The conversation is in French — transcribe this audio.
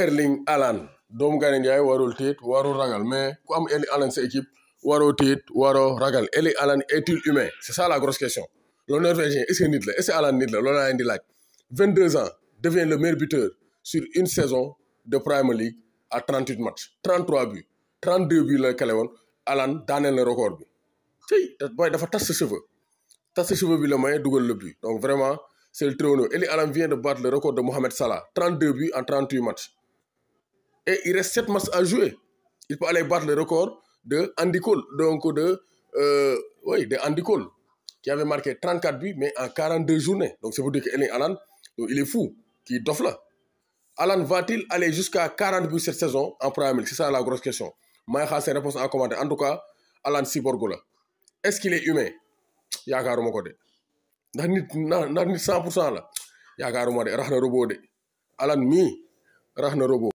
Erling Haaland dom Gaynde Njaay warul tiit warul ragal mais ko am Erling Haaland sa équipe waro tiit waro ragal Erling Haaland est-il humain c'est ça la grosse question le Norvégien est-ce nit la est-ce Alan Haaland nit ans devient le meilleur buteur sur une saison de Premier League à 38 matchs 33 buts 32 buts le kale Alan Haaland le record bi doit booy dafa tas cheveux tas ses cheveux bi le dougal le but donc vraiment c'est le trône. Erling Alan vient de battre le record de Mohamed Salah 32 buts en 38 matchs et il reste 7 matchs à jouer. Il peut aller battre le record de Andy Cole, donc de, euh, oui, de Andy Cole, qui avait marqué 34 buts, mais en 42 journées. Donc c'est pour dire qu'Ellen Alan, donc, il est fou, qui doffe là. Alan va-t-il aller jusqu'à 40 buts cette saison en Premier League C'est ça la grosse question. c'est ses réponses en commentaire. En tout cas, Alan Siborgola. Est-ce qu'il est humain yaakaaruma a de ndax Donc na ndax 100 pour cent la yaakaaruma de na robot Alan mi rax na